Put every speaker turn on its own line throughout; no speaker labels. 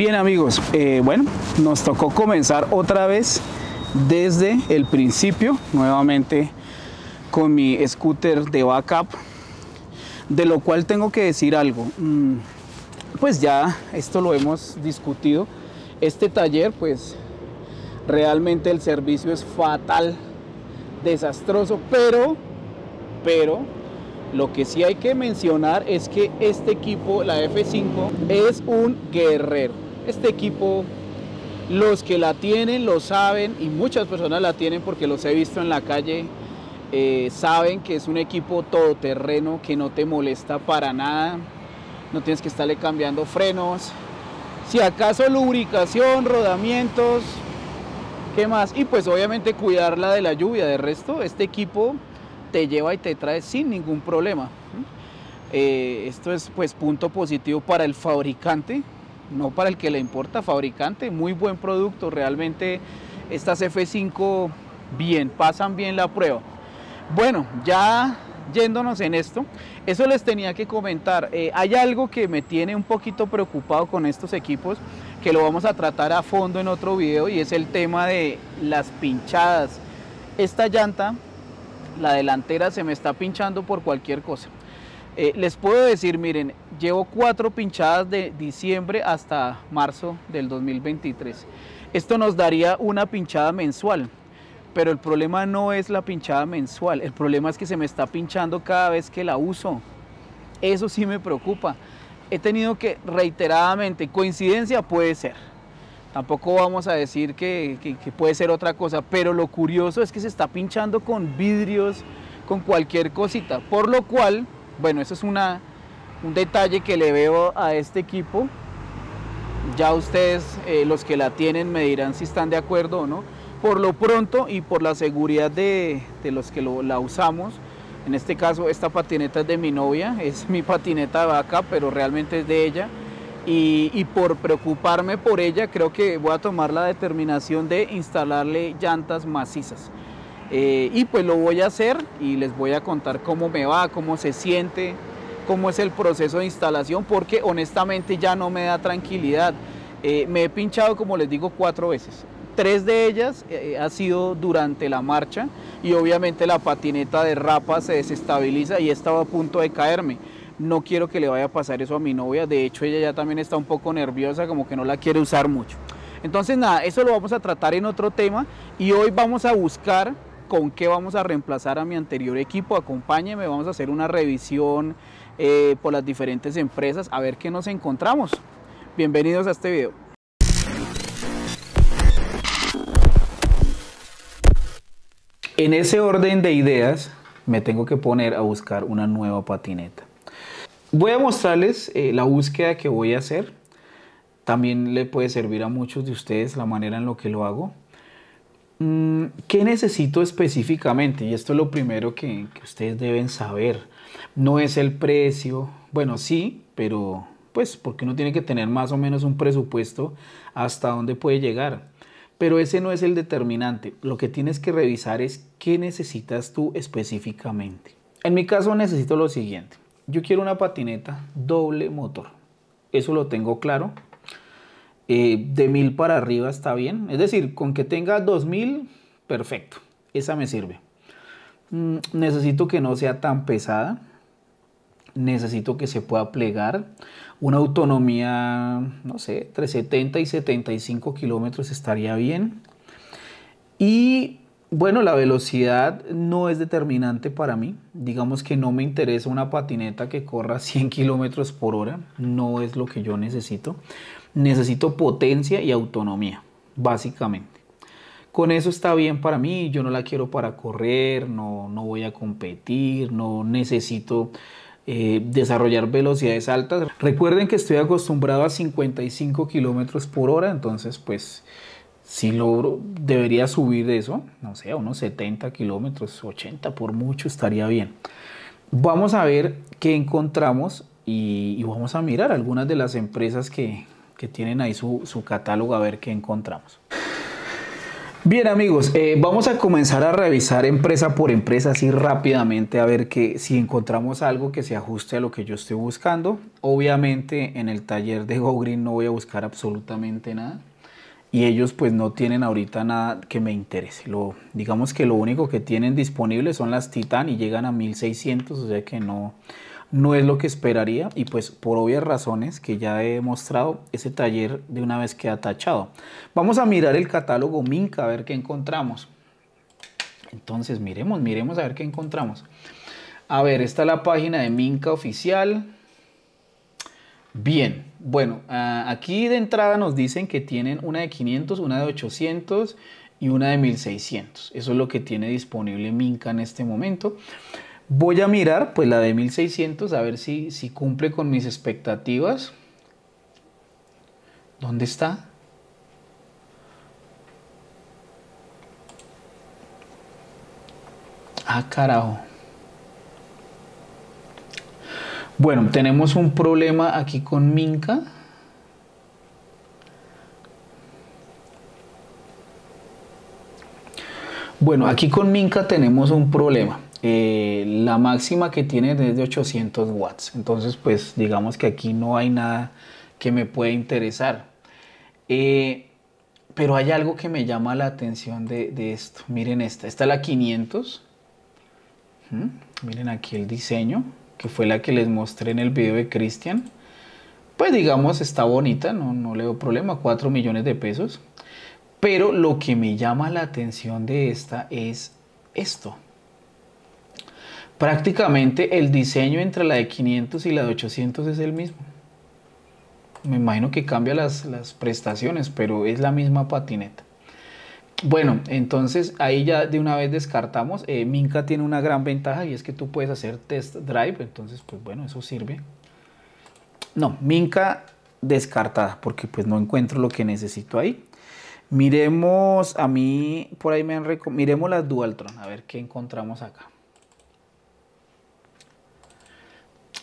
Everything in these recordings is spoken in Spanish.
Bien amigos, eh, bueno, nos tocó comenzar otra vez desde el principio, nuevamente con mi scooter de backup, de lo cual tengo que decir algo. Mm, pues ya esto lo hemos discutido. Este taller, pues realmente el servicio es fatal, desastroso, pero, pero, lo que sí hay que mencionar es que este equipo, la F5, es un guerrero este equipo, los que la tienen lo saben y muchas personas la tienen porque los he visto en la calle, eh, saben que es un equipo todoterreno que no te molesta para nada, no tienes que estarle cambiando frenos, si acaso lubricación, rodamientos, ¿qué más? Y pues obviamente cuidarla de la lluvia, de resto este equipo te lleva y te trae sin ningún problema. Eh, esto es pues punto positivo para el fabricante no para el que le importa, fabricante, muy buen producto, realmente estas F5 bien, pasan bien la prueba. Bueno, ya yéndonos en esto, eso les tenía que comentar. Eh, hay algo que me tiene un poquito preocupado con estos equipos, que lo vamos a tratar a fondo en otro video, y es el tema de las pinchadas. Esta llanta, la delantera, se me está pinchando por cualquier cosa. Eh, les puedo decir, miren, llevo cuatro pinchadas de diciembre hasta marzo del 2023. Esto nos daría una pinchada mensual, pero el problema no es la pinchada mensual, el problema es que se me está pinchando cada vez que la uso. Eso sí me preocupa. He tenido que reiteradamente, coincidencia puede ser, tampoco vamos a decir que puede ser otra cosa, pero lo curioso es que se está pinchando con vidrios, con cualquier cosita, por lo cual bueno, eso es un detalle que le veo a este equipo. Ya ustedes, eh, los que la tienen, me dirán si están de acuerdo o no. Por lo pronto y por la seguridad de, los que la usamos, en este caso esta patineta es de mi novia, es mi patineta de vaca, pero realmente es de ella. y, por preocuparme por ella, creo que voy a tomar la determinación de instalarle llantas macizas. Eh, y pues lo voy a hacer y les voy a contar cómo me va, cómo se siente, cómo es el proceso de instalación, porque honestamente ya no me da tranquilidad. Eh, me he pinchado, como les digo, cuatro veces. Tres de ellas eh, ha sido durante la marcha y obviamente la patineta de rapa se desestabiliza y estaba a punto de caerme. No quiero que le vaya a pasar eso a mi novia, de hecho ella ya también está un poco nerviosa, como que no la quiere usar mucho. Entonces nada, eso lo vamos a tratar en otro tema y hoy vamos a buscar con qué vamos a reemplazar a mi anterior equipo, acompáñeme, vamos a hacer una revisión eh, por las diferentes empresas a ver qué nos encontramos. Bienvenidos a este video. En ese orden de ideas me tengo que poner a buscar una nueva patineta. Voy a mostrarles eh, la búsqueda que voy a hacer. También le puede servir a muchos de ustedes la manera en la que lo hago. Mm, ¿Qué necesito específicamente? Y esto es lo primero que, ustedes deben saber. No es el precio, bueno, sí, pero pues porque uno tiene que tener más o menos un presupuesto hasta dónde puede llegar. Pero ese no es el determinante. Lo que tienes que revisar es qué necesitas tú específicamente. En mi caso necesito lo siguiente. Yo quiero una patineta doble motor. Eso lo tengo claro eh, de mil para arriba está bien. Es decir, con que tenga 2000, perfecto. Esa me sirve. Mm, necesito que no sea tan pesada. Necesito que se pueda plegar. Una autonomía, no sé, entre 70 y 75 kilómetros estaría bien. Y bueno, la velocidad no es determinante para mí. Digamos que no me interesa una patineta que corra 100 kilómetros por hora. No es lo que yo necesito. Necesito potencia y autonomía, básicamente. Con eso está bien para mí. Yo no la quiero para correr, no, no voy a competir, no necesito eh, desarrollar velocidades altas. Recuerden que estoy acostumbrado a 55 kilómetros por hora, entonces, pues si logro, debería subir de eso, no sé, unos 70 kilómetros, 80 por mucho estaría bien. Vamos a ver qué encontramos y, vamos a mirar algunas de las empresas que, que tienen ahí su, catálogo a ver qué encontramos. Bien amigos, eh, vamos a comenzar a revisar empresa por empresa así rápidamente a ver que, si encontramos algo que se ajuste a lo que yo estoy buscando. Obviamente en el taller de Go Green no voy a buscar absolutamente nada y ellos pues no tienen ahorita nada que me interese. Lo, digamos que lo único que tienen disponible son las Titan y llegan a 1600, o sea que no, no es lo que esperaría y pues por obvias razones que ya he mostrado, ese taller de una vez que ha tachado. Vamos a mirar el catálogo Minca a ver qué encontramos. Entonces miremos, miremos a ver qué encontramos. A ver, esta es la página de Minca oficial. Bien, bueno, ah, aquí de entrada nos dicen que tienen una de 500, una de 800 y una de 1600. Eso es lo que tiene disponible Minca en este momento. Voy a mirar pues la de 1600 a ver si, si cumple con mis expectativas. ¿Dónde está? Ah, carajo. Bueno, tenemos un problema aquí con Minca. Bueno, aquí con Minca tenemos un problema. Eh, la máxima que tiene es de 800 watts. Entonces, pues digamos que aquí no hay nada que me pueda interesar. Eh, pero hay algo que me llama la atención de, esto. Miren esta. Esta es la 500. ¿Mm? Miren aquí el diseño que fue la que les mostré en el video de Cristian, pues digamos está bonita, no, no le veo problema, 4 millones de pesos. Pero lo que me llama la atención de esta es esto. Prácticamente el diseño entre la de 500 y la de 800 es el mismo. Me imagino que cambia las, las prestaciones, pero es la misma patineta. Bueno, entonces ahí ya de una vez descartamos. Eh, Minca tiene una gran ventaja y es que tú puedes hacer test drive, entonces pues bueno, eso sirve. No, Minca descartada porque pues no encuentro lo que necesito ahí. Miremos, a mí por ahí me han recomendado, miremos las Dualtron, a ver qué encontramos acá.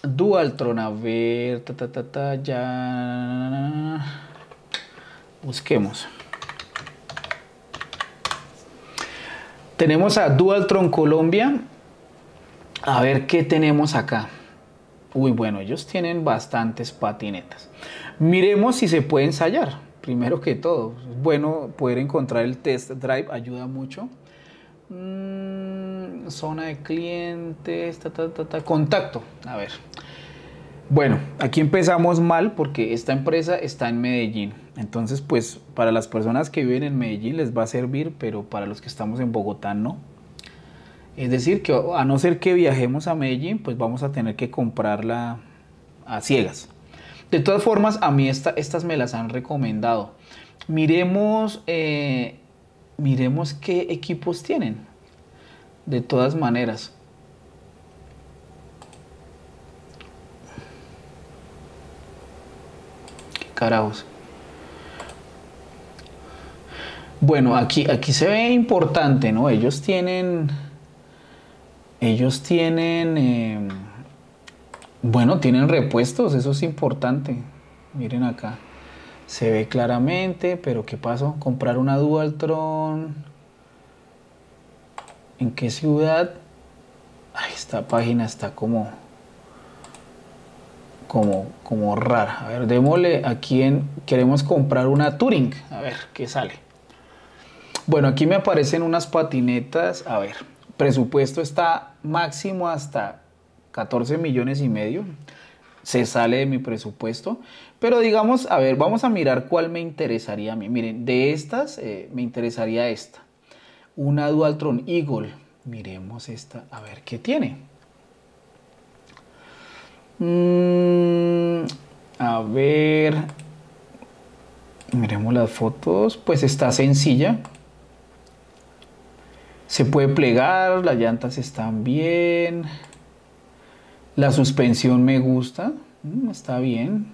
Dualtron, a ver, ta, ya. Busquemos. Tenemos a Dualtron Colombia. A ver qué tenemos acá. Uy, bueno, ellos tienen bastantes patinetas. Miremos si se puede ensayar. Primero que todo, es bueno poder encontrar el test drive, ayuda mucho. Mm, zona de clientes, ta, ta, ta, contacto. A ver. Bueno, aquí empezamos mal porque esta empresa está en Medellín entonces, pues para las personas que viven en Medellín les va a servir, pero para los que estamos en Bogotá no. Es decir, que a no ser que viajemos a Medellín, pues vamos a tener que comprarla a ciegas. De todas formas, a mí estas me las han recomendado. Miremos, eh, miremos qué equipos tienen. De todas maneras. carajos? Bueno, aquí, aquí se ve importante, ¿no? Ellos tienen. Ellos tienen. Em, bueno, tienen repuestos, eso es importante. Miren acá. Se ve claramente, pero ¿qué pasó? Comprar una Dualtron. ¿En qué ciudad? esta página está como. Como, como rara. A ver, démosle aquí en. Queremos comprar una Turing. A ver, ¿qué sale? Bueno, aquí me aparecen unas patinetas. A ver, presupuesto está máximo hasta 14 millones y medio. Se sale de mi presupuesto. Pero digamos, a ver, vamos a mirar cuál me interesaría a mí. Miren, de estas eh, me interesaría esta. Una Dualtron Eagle. Miremos esta, a ver qué tiene. Mm, a ver, miremos las fotos. Pues está sencilla se puede plegar, las llantas están bien, la suspensión me gusta, mm, está bien.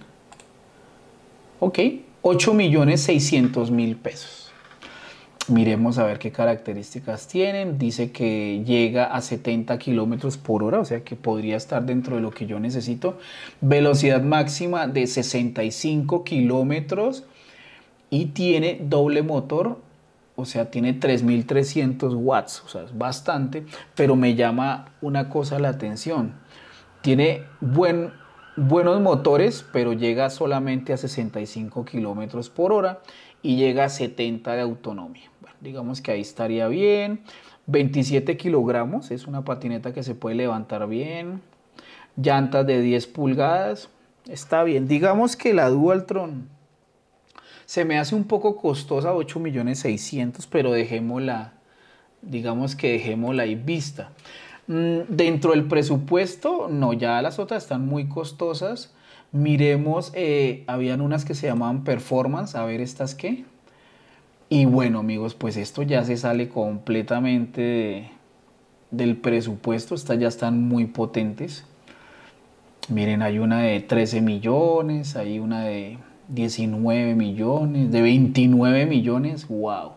Ok, 8 millones mil pesos. Miremos a ver qué características tienen. Dice que llega a 70 kilómetros por hora, o sea que podría estar dentro de lo que yo necesito. Velocidad máxima de 65 kilómetros y tiene doble motor o sea, tiene 3300 watts, o sea, es bastante, pero me llama una cosa la atención. Tiene buen, buenos motores, pero llega solamente a 65 kilómetros por hora y llega a 70 de autonomía. digamos que ahí estaría bien. 27 kilogramos, es una patineta que se puede levantar bien. Llantas de 10 pulgadas, está bien. Digamos que la Dualtron se me hace un poco costosa 8 millones pero dejémosla, digamos que dejémosla ahí vista. Mm, dentro del presupuesto, no, ya las otras están muy costosas. Miremos, eh, habían unas que se llamaban performance, a ver estas qué. Y bueno amigos, pues esto ya se sale completamente del presupuesto, estas ya están muy potentes. Miren, hay una de 13 millones, hay una de 19 millones, de 29 millones, wow.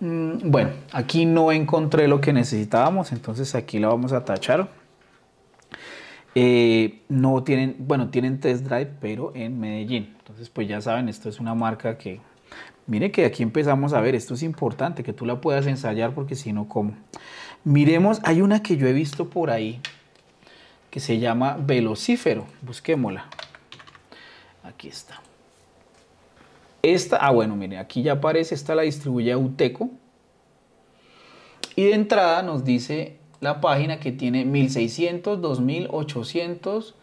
Mm, bueno, aquí no encontré lo que necesitábamos, entonces aquí la vamos a tachar. Eh, no tienen, bueno, tienen test drive, pero en Medellín. Entonces, pues ya saben, esto es una marca que, mire que aquí empezamos a ver, esto es importante, que tú la puedas ensayar porque si no, como Miremos, hay una que yo he visto por ahí que se llama Velocífero, busquémosla. Aquí está. Esta, ah bueno, miren, aquí ya aparece, esta la distribuye Uteco. Y de entrada nos dice la página que tiene 1600, 2800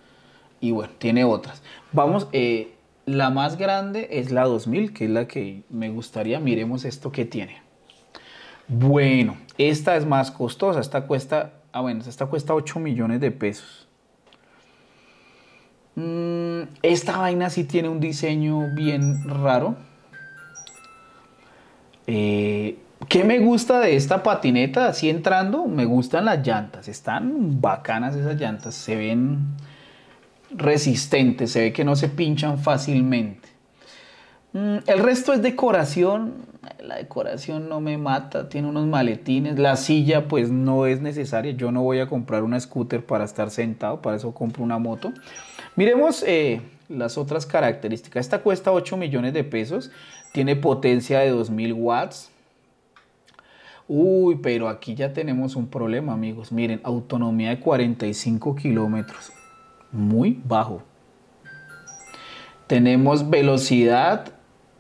y bueno, tiene otras. Vamos, eh, la más grande es la 2000, que es la que me gustaría. Miremos esto que tiene. Bueno, esta es más costosa, esta cuesta, ah bueno, esta cuesta 8 millones de pesos. Mm, esta vaina sí tiene un diseño bien raro. Eh, ¿Qué me gusta de esta patineta? Así entrando, me gustan las llantas. Están bacanas esas llantas. Se ven resistentes. Se ve que no se pinchan fácilmente. Mm, el resto es decoración. La decoración no me mata. Tiene unos maletines. La silla pues no es necesaria. Yo no voy a comprar una scooter para estar sentado. Para eso compro una moto. Miremos eh, las otras características. Esta cuesta 8 millones de pesos, tiene potencia de 2000 watts. Uy, pero aquí ya tenemos un problema, amigos. Miren, autonomía de 45 kilómetros. Muy bajo. Tenemos velocidad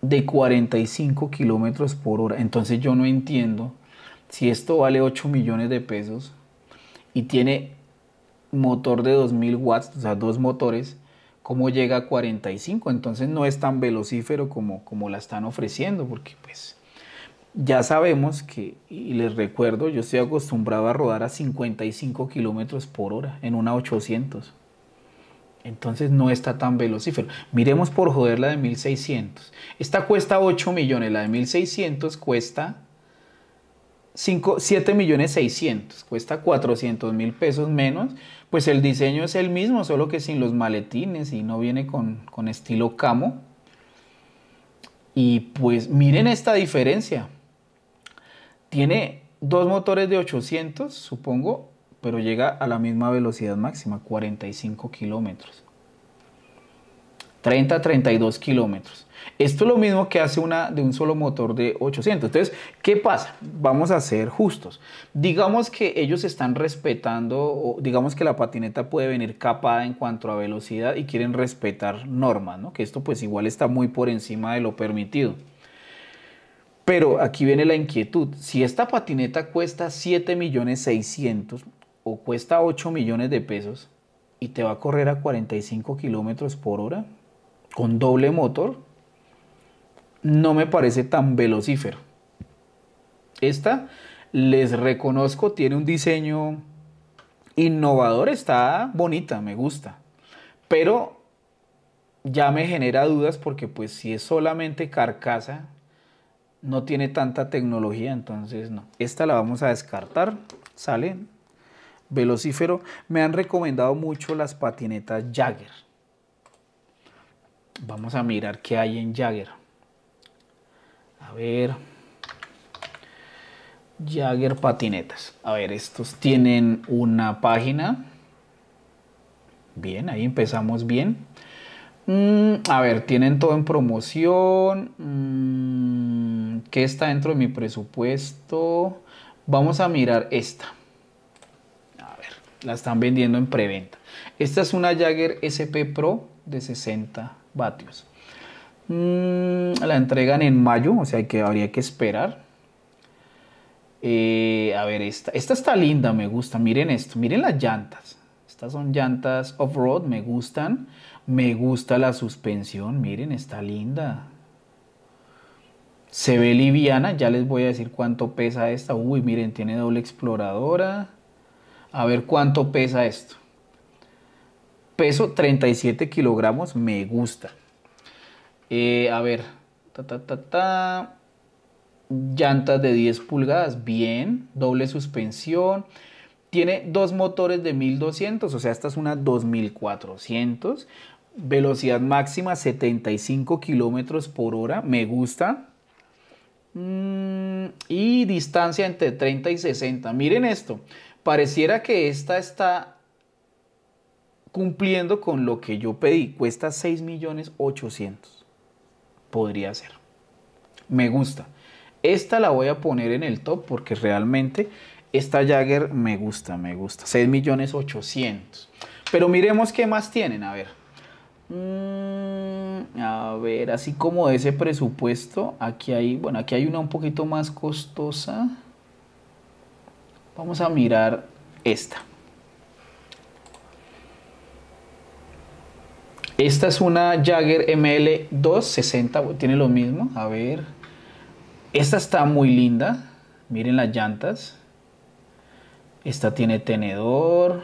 de 45 kilómetros por hora. Entonces yo no entiendo si esto vale 8 millones de pesos y tiene motor de 2000 watts, o sea, dos motores, cómo llega a 45. Entonces no es tan velocífero como, como la están ofreciendo, porque pues ya sabemos que, y les recuerdo, yo estoy acostumbrado a rodar a 55 kilómetros por hora en una 800. Entonces no está tan velocífero. Miremos por joder la de 1600. Esta cuesta 8 millones, la de 1600 cuesta 7 millones cuesta 400 mil pesos menos, pues el diseño es el mismo, solo que sin los maletines y no viene con, con estilo camo. Y pues miren esta diferencia. Tiene dos motores de 800, supongo, pero llega a la misma velocidad máxima, 45 kilómetros. 30 32 kilómetros. Esto es lo mismo que hace una de un solo motor de 800. Entonces, ¿qué pasa? Vamos a ser justos. Digamos que ellos están respetando, digamos que la patineta puede venir capada en cuanto a velocidad y quieren respetar normas, ¿no? Que esto pues igual está muy por encima de lo permitido. Pero aquí viene la inquietud. Si esta patineta cuesta 7 millones o cuesta 8 millones de pesos y te va a correr a 45 kilómetros por hora, con doble motor, no me parece tan velocífero. Esta, les reconozco, tiene un diseño innovador, está bonita, me gusta. Pero ya me genera dudas porque pues si es solamente carcasa, no tiene tanta tecnología, entonces no. Esta la vamos a descartar, sale velocífero. Me han recomendado mucho las patinetas Jagger Vamos a mirar qué hay en Jagger. A ver. Jagger patinetas. A ver, estos tienen una página. Bien, ahí empezamos bien. Mm, a ver, tienen todo en promoción. Mm, ¿Qué está dentro de mi presupuesto? Vamos a mirar esta. A ver, la están vendiendo en preventa. Esta es una Jagger SP Pro de 60 vatios. Mm, la entregan en mayo, o sea que habría que esperar. Eh, a ver, esta, esta está linda, me gusta. Miren esto, miren las llantas. Estas son llantas off-road, me gustan. Me gusta la suspensión, miren, está linda. Se ve liviana, ya les voy a decir cuánto pesa esta. Uy, miren, tiene doble exploradora. A ver cuánto pesa esto peso 37 kilogramos me gusta. Eh, a ver, ta, ta, ta, ta. llantas de 10 pulgadas, bien, doble suspensión. Tiene dos motores de 1200, o sea, esta es una 2400. Velocidad máxima 75 kilómetros por hora, me gusta. Mm, y distancia entre 30 y 60. Miren esto, pareciera que esta está cumpliendo con lo que yo pedí. Cuesta 6 millones 800. Podría ser. Me gusta. Esta la voy a poner en el top porque realmente esta Jagger me gusta, me gusta. 6 millones 800. Pero miremos qué más tienen. A ver. Mm, a ver, así como de ese presupuesto, aquí hay, bueno, aquí hay una un poquito más costosa. Vamos a mirar esta. Esta es una Jagger ML260, tiene lo mismo. A ver, esta está muy linda. Miren las llantas. Esta tiene tenedor,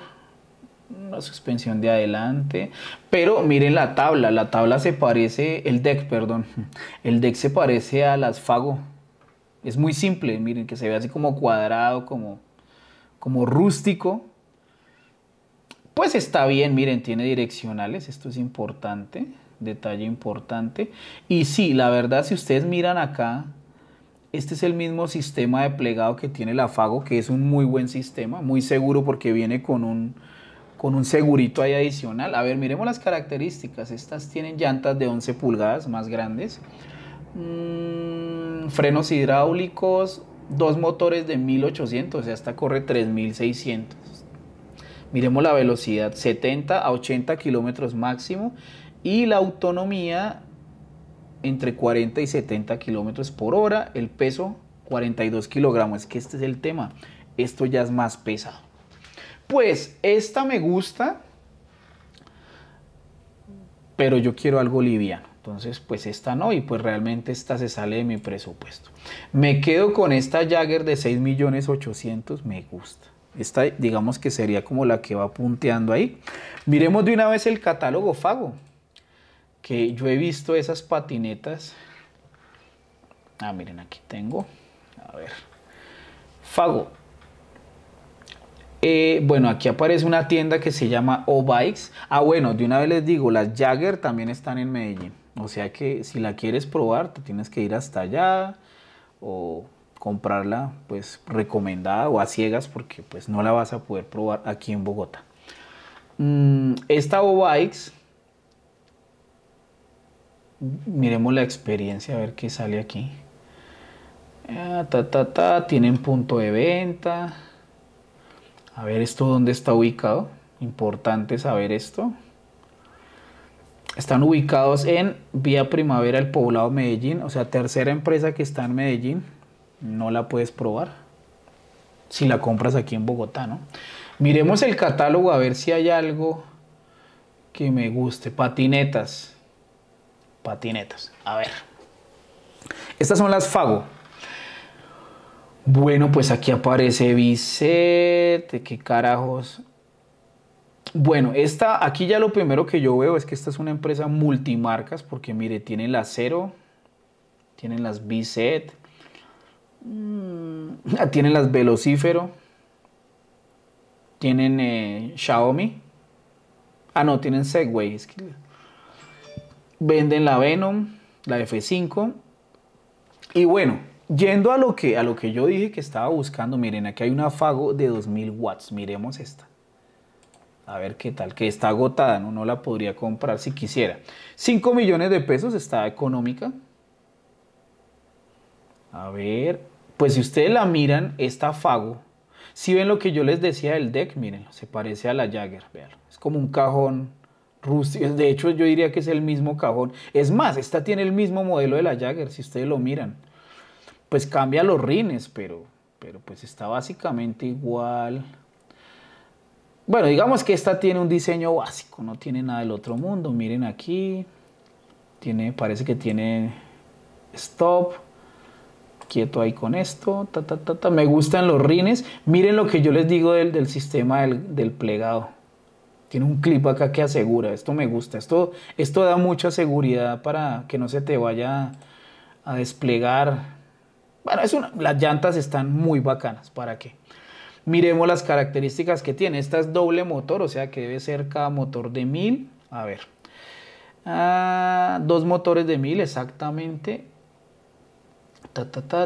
una suspensión de adelante. Pero miren la tabla, la tabla se parece, el deck, perdón. El deck se parece a las Fago. Es muy simple, miren que se ve así como cuadrado, como, como rústico. Pues está bien, miren, tiene direccionales, esto es importante, detalle importante. Y sí, la verdad, si ustedes miran acá, este es el mismo sistema de plegado que tiene la Fago, que es un muy buen sistema, muy seguro porque viene con un, con un segurito ahí adicional. A ver, miremos las características. Estas tienen llantas de 11 pulgadas más grandes, mm, frenos hidráulicos, dos motores de 1800, o sea, hasta corre 3600. Miremos la velocidad, 70 a 80 kilómetros máximo y la autonomía entre 40 y 70 kilómetros por hora, el peso 42 kilogramos, que este es el tema, esto ya es más pesado. Pues esta me gusta, pero yo quiero algo liviano. Entonces, pues esta no, y pues realmente esta se sale de mi presupuesto. Me quedo con esta Jagger de 6 millones 800, me gusta. Esta digamos que sería como la que va punteando ahí. Miremos de una vez el catálogo Fago, que yo he visto esas patinetas. Ah, miren, aquí tengo. A ver. Fago. Eh, bueno, aquí aparece una tienda que se llama O-Bikes. Ah, bueno, de una vez les digo, las Jagger también están en Medellín. O sea que si la quieres probar, te tienes que ir hasta allá o comprarla pues recomendada o a ciegas porque pues no la vas a poder probar aquí en Bogotá. Mm, esta esta bikes miremos la experiencia a ver qué sale aquí. Ah, ta, ta, tienen punto de venta. A ver esto dónde está ubicado. Importante saber esto. Están ubicados en Vía Primavera, el poblado Medellín, o sea, tercera empresa que está en Medellín no la puedes probar si la compras aquí en Bogotá, ¿no? Miremos el catálogo a ver si hay algo que me guste. Patinetas. Patinetas. A ver. Estas son las Fago. Bueno, pues aquí aparece Bicet. ¿Qué carajos? Bueno, esta, aquí ya lo primero que yo veo es que esta es una empresa multimarcas, porque mire, tiene la Cero, tienen las Bicet, Mm. tienen las Velocífero. Tienen eh, Xiaomi. Ah, no, tienen Segway. Venden la Venom, la F5. Y bueno, yendo a lo, que, a lo que yo dije que estaba buscando, miren, aquí hay una Fago de 2000 watts. Miremos esta. A ver qué tal, que está agotada, ¿no? no la podría comprar si quisiera. 5 millones de pesos, está económica. A ver, pues si ustedes la miran, esta fago. Si ven lo que yo les decía del deck, miren se parece a la Jagger, vean Es como un cajón rústico, de hecho yo diría que es el mismo cajón. Es más, esta tiene el mismo modelo de la Jagger, si ustedes lo miran. Pues cambia los rines, pero, pero pues está básicamente igual. Bueno, digamos que esta tiene un diseño básico, no tiene nada del otro mundo. Miren aquí, tiene, parece que tiene stop, quieto ahí con esto, ta, ta, ta, me gustan los rines, miren lo que yo les digo del, sistema del, plegado. Tiene un clip acá que asegura, esto me gusta, esto, esto da mucha seguridad para que no se te vaya a desplegar. Bueno, es una, las llantas están muy bacanas, ¿para qué? Miremos las características que tiene. Esta es doble motor, o sea que debe ser cada motor de 1000. A ver. Ah, dos motores de 1000 exactamente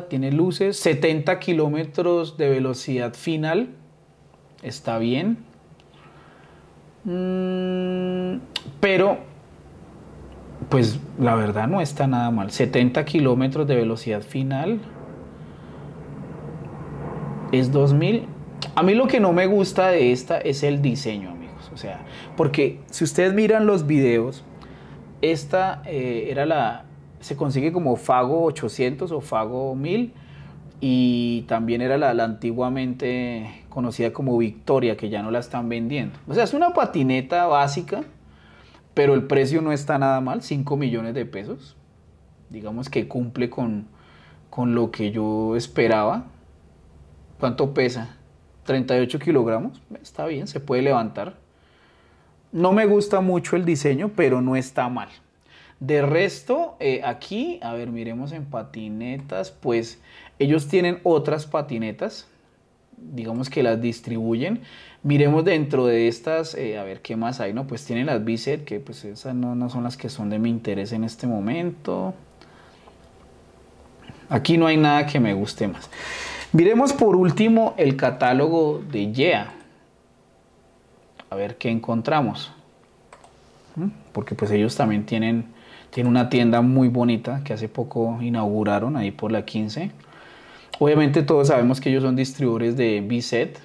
tiene luces, 70 kilómetros de velocidad final, está bien. Mm, pero, pues la verdad no está nada mal. 70 kilómetros de velocidad final es 2000. A mí lo que no me gusta de esta es el diseño, amigos. O sea, porque si ustedes miran los videos, esta eh, era la se consigue como Fago 800 o Fago 1000 y también era la, antiguamente conocida como Victoria, que ya no la están vendiendo. O sea, es una patineta básica, pero el precio no está nada mal, 5 millones de pesos. Digamos que cumple con, con lo que yo esperaba. ¿Cuánto pesa? 38 kilogramos. Está bien, se puede levantar. No me gusta mucho el diseño, pero no está mal. De resto, eh, aquí, a ver, miremos en patinetas, pues ellos tienen otras patinetas, digamos que las distribuyen. Miremos dentro de estas, eh, a ver qué más hay, ¿no? Pues tienen las Bicet, que pues esas no, son las que son de mi interés en este momento. Aquí no hay nada que me guste más. Miremos por último el catálogo de YEA. A ver qué encontramos. ¿Mm? Porque pues ellos también tienen tiene una tienda muy bonita que hace poco inauguraron ahí por la 15. Obviamente todos sabemos que ellos son distribuidores de B-Set.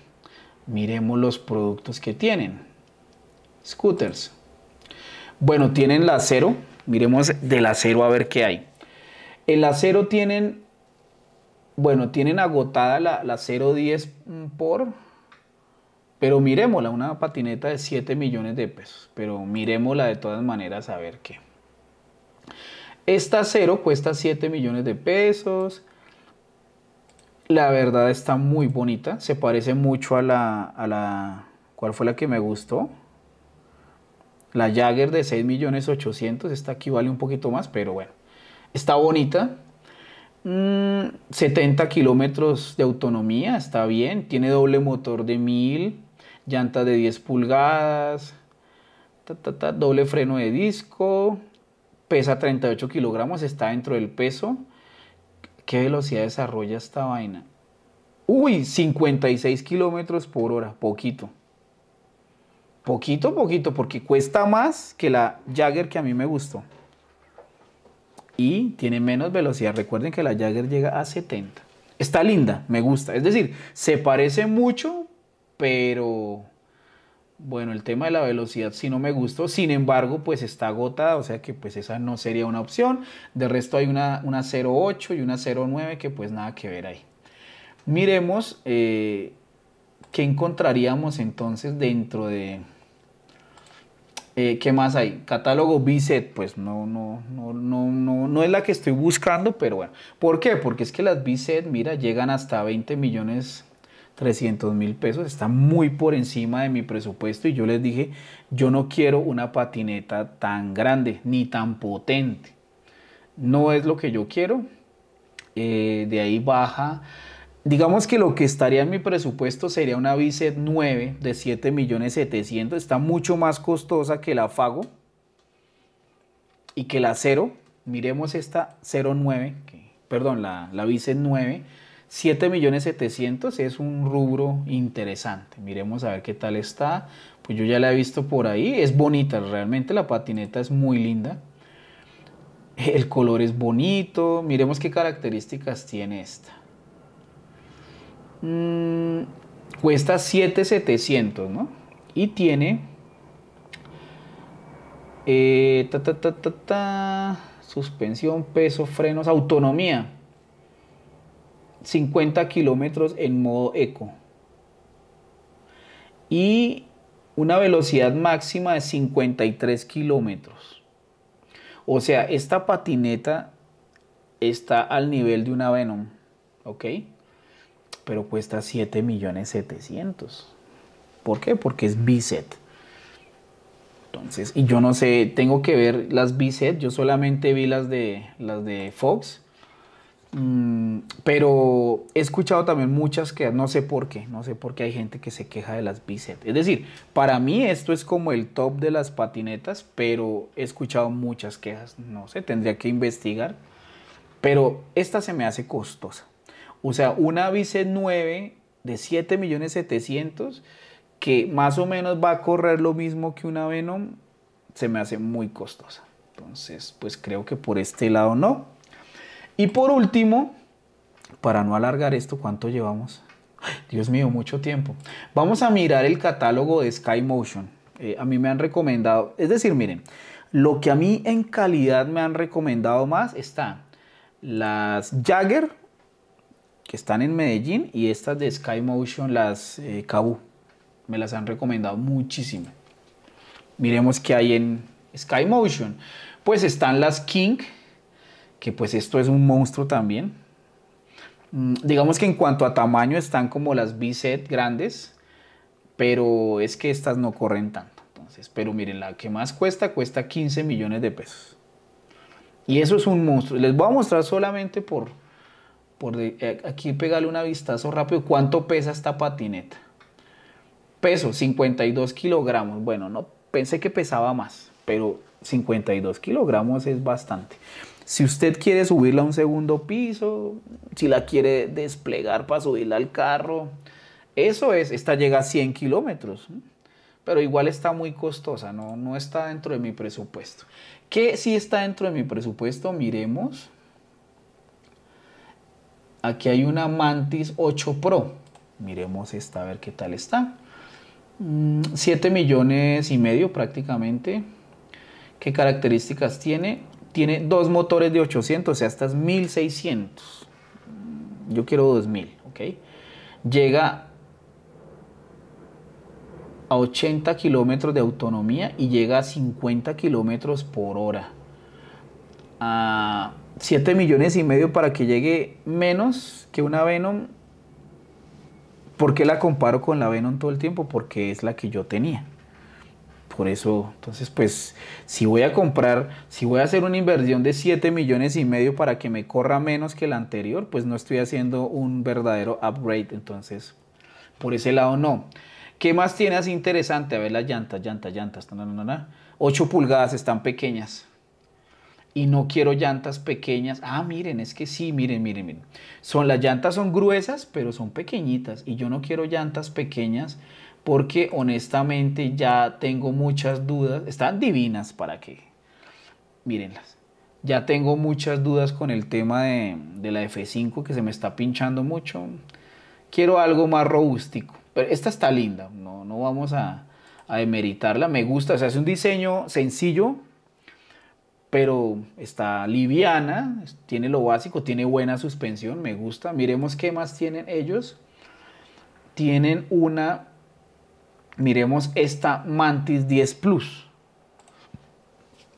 Miremos los productos que tienen. Scooters. Bueno, tienen la acero. Miremos del acero a ver qué hay. El acero tienen, bueno, tienen agotada la, la 010 por, pero miremosla, una patineta de 7 millones de pesos. Pero miremosla de todas maneras a ver qué. Esta cero cuesta 7 millones de pesos. La verdad está muy bonita. Se parece mucho a la, a ¿Cuál fue la que me gustó? La Jagger de 6 millones 800. Esta aquí vale un poquito más, pero bueno. Está bonita. 70 mm, kilómetros de autonomía, está bien. Tiene doble motor de 1000, llanta de 10 pulgadas, doble freno de disco, pesa 38 kilogramos, está dentro del peso. ¿Qué velocidad desarrolla esta vaina? Uy, 56 kilómetros por hora, poquito. Poquito, poquito, porque cuesta más que la Jagger que a mí me gustó. Y tiene menos velocidad. Recuerden que la Jagger llega a 70. Está linda, me gusta. Es decir, se parece mucho, pero bueno, el tema de la velocidad sí no me gustó, sin embargo, pues está agotada, o sea que pues esa no sería una opción. De resto hay una, una 08 y una 09 que pues nada que ver ahí. Miremos eh, qué encontraríamos entonces dentro de... Eh, ¿Qué más hay? Catálogo B-Set. pues no, no, no, no, no, no es la que estoy buscando, pero bueno. ¿Por qué? Porque es que las B-Set, mira, llegan hasta 20 millones 300 mil pesos, está muy por encima de mi presupuesto y yo les dije, yo no quiero una patineta tan grande ni tan potente. No es lo que yo quiero. Eh, de ahí baja. Digamos que lo que estaría en mi presupuesto sería una bicep 9 de 7 millones 700. Está mucho más costosa que la Fago y que la 0. Miremos esta 09, perdón, la, la 9 7 millones 700 es un rubro interesante. Miremos a ver qué tal está. Pues yo ya la he visto por ahí. Es bonita, realmente la patineta es muy linda. El color es bonito. Miremos qué características tiene esta. Mm, cuesta 7,700, ¿no? Y tiene... Eh, ta, ta, ta, suspensión, peso, frenos, autonomía. 50 kilómetros en modo eco y una velocidad máxima de 53 kilómetros. O sea, esta patineta está al nivel de una Venom, ¿ok? Pero cuesta 7 millones 700. ¿Por qué? Porque es B-Set. Entonces, y yo no sé, tengo que ver las B-Set. yo solamente vi las de las de Fox Mm, pero he escuchado también muchas quejas, no sé por qué, no sé por qué hay gente que se queja de las biceps. Es decir, para mí esto es como el top de las patinetas, pero he escuchado muchas quejas, no sé, tendría que investigar. Pero esta se me hace costosa. O sea, una Bicet 9 de 7 millones 700 que más o menos va a correr lo mismo que una Venom, se me hace muy costosa. Entonces, pues creo que por este lado no. Y por último, para no alargar esto, ¿cuánto llevamos? Dios mío, mucho tiempo. Vamos a mirar el catálogo de Skymotion. Motion. Eh, a mí me han recomendado, es decir, miren, lo que a mí en calidad me han recomendado más están las Jagger, que están en Medellín, y estas de Sky Motion las Cabo. Eh, me las han recomendado muchísimo. Miremos qué hay en Sky Motion. Pues están las King, que pues esto es un monstruo también. Mm, digamos que en cuanto a tamaño están como las b grandes, pero es que estas no corren tanto. Entonces, pero miren, la que más cuesta cuesta 15 millones de pesos. Y eso es un monstruo. Les voy a mostrar solamente por, por eh, aquí pegarle una vistazo rápido cuánto pesa esta patineta. Peso 52 kilogramos. Bueno, no pensé que pesaba más, pero 52 kilogramos es bastante. Si usted quiere subirla a un segundo piso, si la quiere desplegar para subirla al carro, eso es, esta llega a 100 kilómetros, pero igual está muy costosa, no, no está dentro de mi presupuesto. ¿Qué sí está dentro de mi presupuesto? Miremos. Aquí hay una Mantis 8 Pro. Miremos esta, a ver qué tal está. 7 mm, millones y medio prácticamente. ¿Qué características tiene? tiene dos motores de 800, o sea, hasta 1600. Yo quiero 2000, ¿ok? Llega a 80 kilómetros de autonomía y llega a 50 kilómetros por hora. A 7 millones y medio para que llegue menos que una Venom. ¿Por qué la comparo con la Venom todo el tiempo? Porque es la que yo tenía. Por eso, entonces, pues, si voy a comprar, si voy a hacer una inversión de 7 millones y medio para que me corra menos que la anterior, pues no estoy haciendo un verdadero upgrade. Entonces, por ese lado no. ¿Qué más tiene interesante? A ver las llantas, llantas, llantas. No, no, no, 8 pulgadas están pequeñas. Y no quiero llantas pequeñas. Ah, miren, es que sí, miren, miren, miren. Son, las llantas son gruesas, pero son pequeñitas. Y yo no quiero llantas pequeñas porque honestamente ya tengo muchas dudas, están divinas para que, mírenlas, ya tengo muchas dudas con el tema de, la F5 que se me está pinchando mucho, quiero algo más robústico, pero esta está linda, no, vamos a, a demeritarla, me gusta, o sea, es un diseño sencillo, pero está liviana, tiene lo básico, tiene buena suspensión, me gusta. Miremos qué más tienen ellos. Tienen una miremos esta Mantis 10 Plus.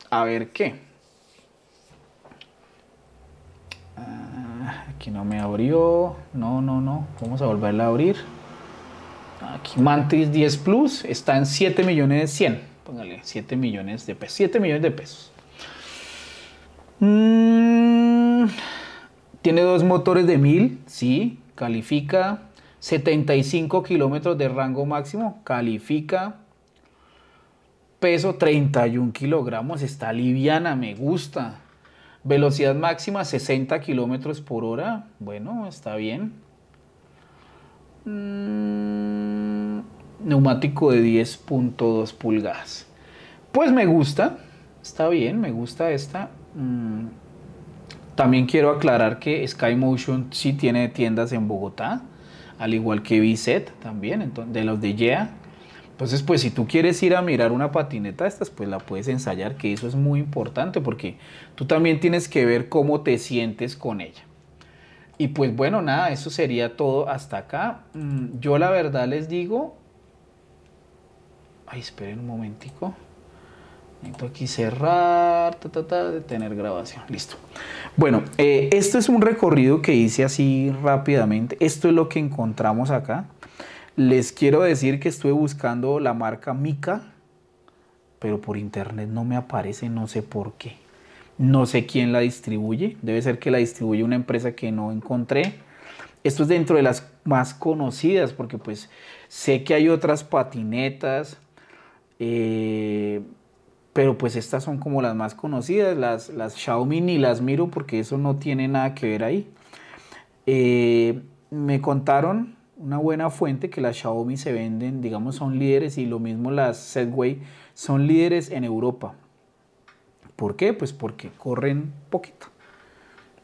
A ver qué. Ah, aquí no me abrió. No, no, no. Vamos a volverla a abrir. Aquí Mantis 10 Plus está en 7 millones de 100. Póngale 7 millones de pesos. 7 millones de pesos. Mm, tiene dos motores de 1000. Sí, califica. 75 kilómetros de rango máximo, califica. Peso 31 kilogramos, está liviana, me gusta. Velocidad máxima 60 kilómetros por hora, bueno, está bien. Mm, neumático de 10.2 pulgadas. Pues me gusta, está bien, me gusta esta. Mm, también quiero aclarar que Sky Motion sí tiene tiendas en Bogotá al igual que Bizet también, de los de Yea. Entonces, pues si tú quieres ir a mirar una patineta estas, pues la puedes ensayar, que eso es muy importante porque tú también tienes que ver cómo te sientes con ella. Y pues bueno, nada, eso sería todo hasta acá. Mm, yo la verdad les digo... Ay, esperen un momentico aquí cerrar, ta, ta, ta, grabación. Listo. Bueno, eh, esto es un recorrido que hice así rápidamente. Esto es lo que encontramos acá. Les quiero decir que estuve buscando la marca Mica, pero por internet no me aparece, no sé por qué. No sé quién la distribuye. Debe ser que la distribuye una empresa que no encontré. Esto es dentro de las más conocidas, porque pues sé que hay otras patinetas. Eh, pero pues estas son como las más conocidas, las, las Xiaomi ni las miro porque eso no tiene nada que ver ahí. Eh, me contaron una buena fuente que las Xiaomi se venden, digamos, son líderes y lo mismo las Segway son líderes en Europa. ¿Por qué? Pues porque corren poquito.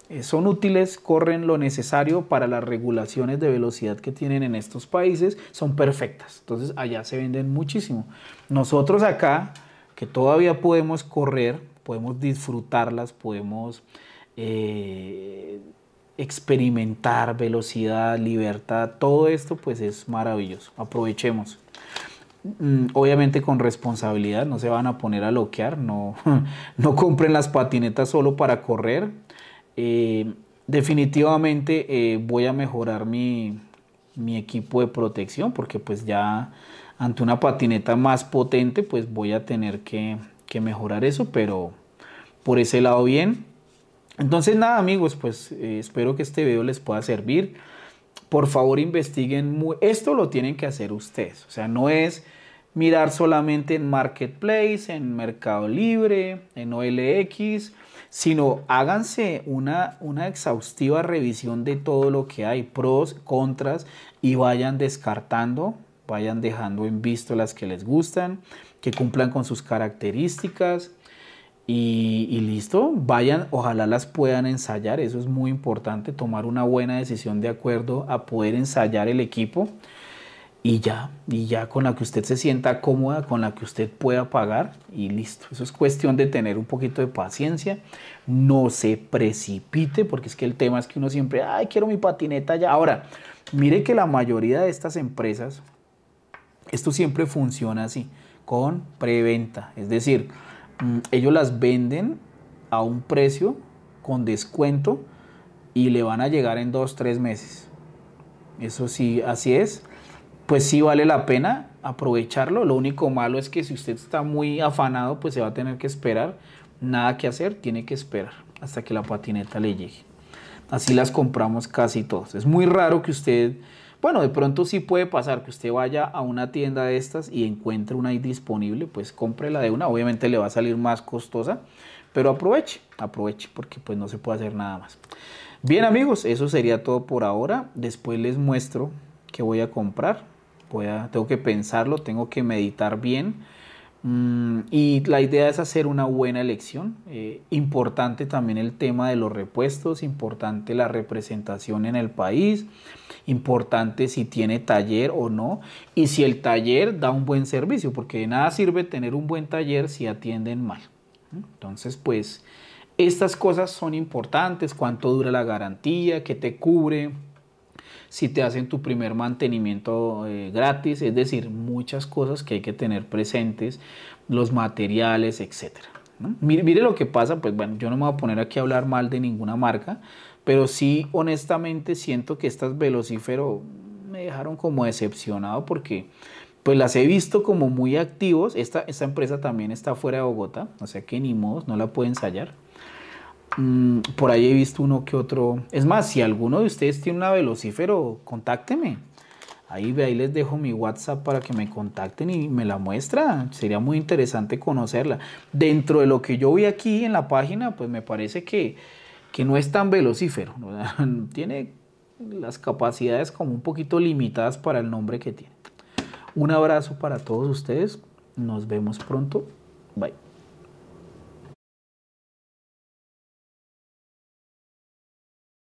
Eh, son útiles, corren lo necesario para las regulaciones de velocidad que tienen en estos países, son perfectas. Entonces allá se venden muchísimo. Nosotros acá que todavía podemos correr, podemos disfrutarlas, podemos eh, experimentar velocidad, libertad, todo esto pues es maravilloso, aprovechemos. Mm, obviamente con responsabilidad, no se van a poner a loquear, no, no compren las patinetas solo para correr. Eh, definitivamente eh, voy a mejorar mi, mi equipo de protección, porque pues ya ante una patineta más potente, pues voy a tener que, mejorar eso, pero por ese lado bien. Entonces nada amigos, pues eh, espero que este video les pueda servir. Por favor investiguen, esto lo tienen que hacer ustedes, o sea, no es mirar solamente en Marketplace, en Mercado Libre, en OLX, sino háganse una, exhaustiva revisión de todo lo que hay, pros, contras, y vayan descartando, vayan dejando en visto las que les gustan, que cumplan con sus características. Y, y, listo, vayan, ojalá las puedan ensayar, eso es muy importante, tomar una buena decisión de acuerdo a poder ensayar el equipo y ya, y ya con la que usted se sienta cómoda, con la que usted pueda pagar y listo. Eso es cuestión de tener un poquito de paciencia, no se precipite, porque es que el tema es que uno siempre, ay, quiero mi patineta ya. Ahora, mire que la mayoría de estas empresas, esto siempre funciona así, con preventa, es decir, mm, ellos las venden a un precio con descuento y le van a llegar en dos, tres meses. Eso sí, así es pues sí vale la pena aprovecharlo. Lo único malo es que si usted está muy afanado, pues se va a tener que esperar. Nada que hacer, tiene que esperar hasta que la patineta le llegue. Así las compramos casi todas. Es muy raro que usted, bueno, de pronto sí puede pasar que usted vaya a una tienda de estas y encuentre una ahí disponible, pues compre la de una. Obviamente le va a salir más costosa, pero aproveche, aproveche, porque pues no se puede hacer nada más. Bien amigos, eso sería todo por ahora. Después les muestro que voy a comprar tengo que pensarlo, tengo que meditar bien. Mm, y la idea es hacer una buena elección. Eh, importante también el tema de los repuestos, importante la representación en el país, importante si tiene taller o no y si el taller da un buen servicio, porque de nada sirve tener un buen taller si atienden mal. Entonces, pues estas cosas son importantes, cuánto dura la garantía, qué te cubre, si te hacen tu primer mantenimiento eh, gratis, es decir, muchas cosas que hay que tener presentes, los materiales, etc. Mire, lo que pasa, pues bueno, yo no me voy a poner aquí a hablar mal de ninguna marca, pero sí honestamente siento que estas Velocífero me dejaron como decepcionado porque pues las he visto como muy activos. Esta, empresa también está fuera de Bogotá, o sea que ni modo, no la puedo ensayar. Mm, por ahí he visto uno que otro. Es más, si alguno de ustedes tiene una velocífero, contácteme. Ahí, ahí les dejo mi WhatsApp para que me contacten y me la muestren. Sería muy interesante conocerla. Dentro de lo que yo vi aquí en la página, pues me parece que, que no es tan velocífero. tiene las capacidades como un poquito limitadas para el nombre que tiene. Un abrazo para todos ustedes. Nos vemos pronto. Bye.